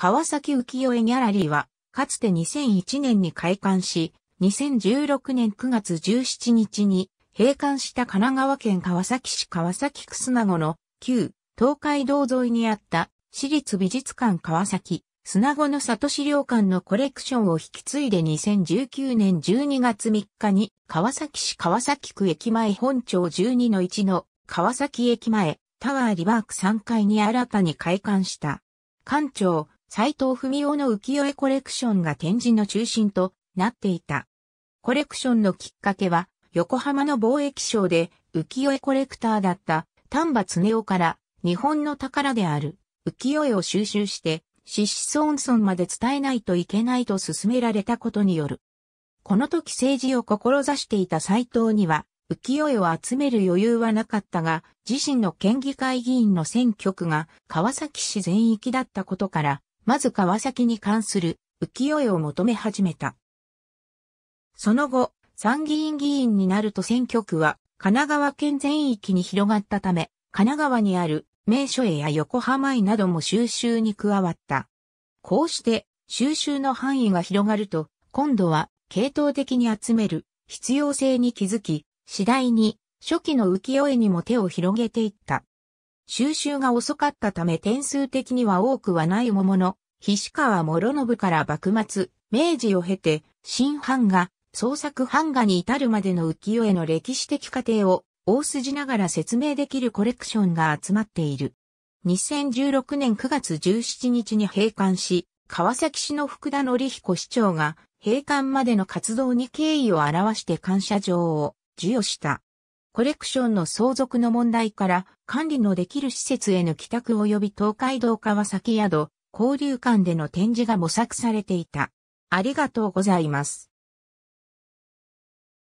川崎浮世絵ギャラリーは、かつて2001年に開館し、2016年9月17日に閉館した神奈川県川崎市川崎区砂子の旧東海道沿いにあった私立美術館川崎砂子の里資料館のコレクションを引き継いで2019年12月3日に川崎市川崎区駅前本町12の1の川崎駅前タワーリバーク3階に新たに開館した。館長斎藤文夫の浮世絵コレクションが展示の中心となっていた。コレクションのきっかけは、横浜の貿易商で浮世絵コレクターだった丹波恒夫から日本の宝である浮世絵を収集してシ子ソンソンまで伝えないといけないと勧められたことによる。この時政治を志していた斎藤には浮世絵を集める余裕はなかったが、自身の県議会議員の選挙区が川崎市全域だったことから、まず川崎に関する浮世絵を求め始めた。その後、参議院議員になると選挙区は神奈川県全域に広がったため、神奈川にある名所絵や横浜絵なども収集に加わった。こうして収集の範囲が広がると、今度は系統的に集める必要性に気づき、次第に初期の浮世絵にも手を広げていった。収集が遅かったため点数的には多くはないものの、菱川諸信から幕末、明治を経て、新版画、創作版画に至るまでの浮世絵の歴史的過程を、大筋ながら説明できるコレクションが集まっている。2016年9月17日に閉館し、川崎市の福田則彦市長が、閉館までの活動に敬意を表して感謝状を授与した。コレクションの相続の問題から管理のできる施設への帰宅及び東海道川崎宿、交流館での展示が模索されていた。ありがとうございます。